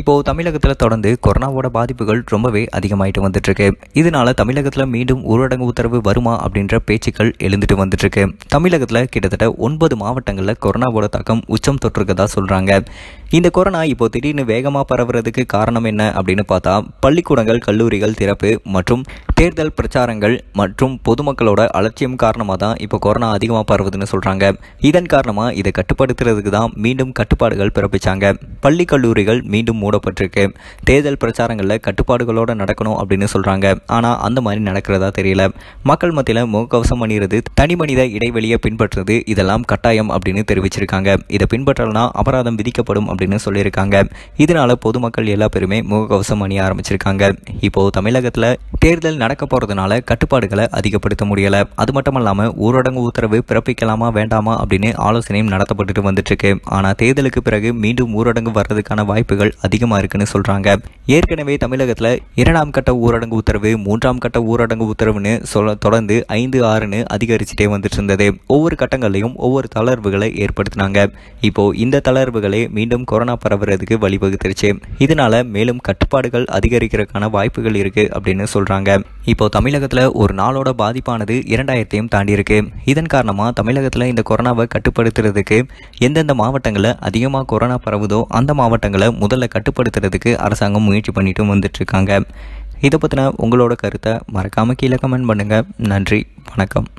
இப்போது தமிழகத்தில் தொடர்ந்து கொரோனாவோட பாதிப்புகள் ரொம்பவே அதிகமாயிட்டு வந்துட்டுருக்கு இதனால தமிழகத்தில் மீண்டும் ஊரடங்கு உத்தரவு வருமா அப்படின்ற பேச்சுக்கள் எழுந்துட்டு வந்துட்டுருக்கு தமிழகத்தில் கிட்டத்தட்ட ஒன்பது மாவட்டங்களில் கொரோனாவோட தாக்கம் உச்சம் தொற்றுருக்கதா சொல்கிறாங்க இந்த கொரோனா இப்போ திடீர்னு வேகமாக பரவுறதுக்கு காரணம் என்ன அப்படின்னு பார்த்தா பள்ளிக்கூடங்கள் கல்லூரிகள் திறப்பு மற்றும் தேர்தல் பிரச்சாரங்கள் மற்றும் பொதுமக்களோட அலட்சியம் காரணமாக தான் இப்போ கொரோனா அதிகமாக பரவுதுன்னு சொல்கிறாங்க இதன் காரணமாக இதை கட்டுப்படுத்துறதுக்கு தான் மீண்டும் கட்டுப்பாடுகள் பிறப்பிச்சாங்க பள்ளி கல்லூரிகள் மீண்டும் மூடப்பட்டிருக்கு தேர்தல் பிரச்சாரங்களில் கட்டுப்பாடுகளோடு நடக்கணும் அப்படின்னு சொல்கிறாங்க ஆனால் அந்த மாதிரி நடக்கிறதா தெரியல மக்கள் மத்தியில் முகக்கவசம் அணிகிறது தனி மனித இடைவெளியை பின்பற்றுறது இதெல்லாம் கட்டாயம் அப்படின்னு தெரிவிச்சிருக்காங்க இதை பின்பற்றலனா அபராதம் விதிக்கப்படும் அப்படின்னு சொல்லியிருக்காங்க இதனால் பொதுமக்கள் எல்லா பேருமே முகக்கவசம் அணிய ஆரம்பிச்சிருக்காங்க இப்போது தமிழகத்தில் தேர்தல் நடக்க போகிறதுனால கட்டுப்பாடுகளை அதிகப்படுத்த முடியலை அது மட்டும் இல்லாமல் ஊரடங்கு உத்தரவு பிறப்பிக்கலாமா வேண்டாமா அப்படின்னு ஆலோசனையும் நடத்தப்பட்டுட்டு இருக்கு ஆனால் தேர்தலுக்கு பிறகு மீண்டும் ஊரடங்கு வர்றதுக்கான வாய்ப்புகள் அதிகம் அதிகமாக இருக்குன்னு சொல்கிறாங்க ஏற்கனவே தமிழகத்தில் இரண்டாம் கட்ட ஊரடங்கு உத்தரவு மூன்றாம் கட்ட ஊரடங்கு உத்தரவுன்னு சொல்ல தொடர்ந்து ஐந்து ஆறுன்னு அதிகரிச்சுட்டே வந்துட்டு இருந்தது ஒவ்வொரு கட்டங்களையும் ஒவ்வொரு தளர்வுகளை ஏற்படுத்தினாங்க இப்போ இந்த தளர்வுகளே மீண்டும் கொரோனா பரவுறதுக்கு வழிவகுத்துருச்சு இதனால மேலும் கட்டுப்பாடுகள் அதிகரிக்கிறதுக்கான வாய்ப்புகள் இருக்கு அப்படின்னு சொல்றாங்க இப்போ தமிழகத்தில் ஒரு நாளோட பாதிப்பானது இரண்டாயிரத்தையும் தாண்டி இருக்கு இதன் காரணமாக தமிழகத்தில் இந்த கொரோனாவை கட்டுப்படுத்துறதுக்கு எந்தெந்த மாவட்டங்களில் அதிகமாக கொரோனா பரவுதோ அந்த மாவட்டங்களை முதல்ல கட்டு கட்டுப்படுத்துறதுக்கு அரசாங்கம் முயற்சி பண்ணிட்டும் வந்துட்டுருக்காங்க இதை பற்றின உங்களோட கருத்தை மறக்காமல் கீழே கமெண்ட் பண்ணுங்கள் நன்றி வணக்கம்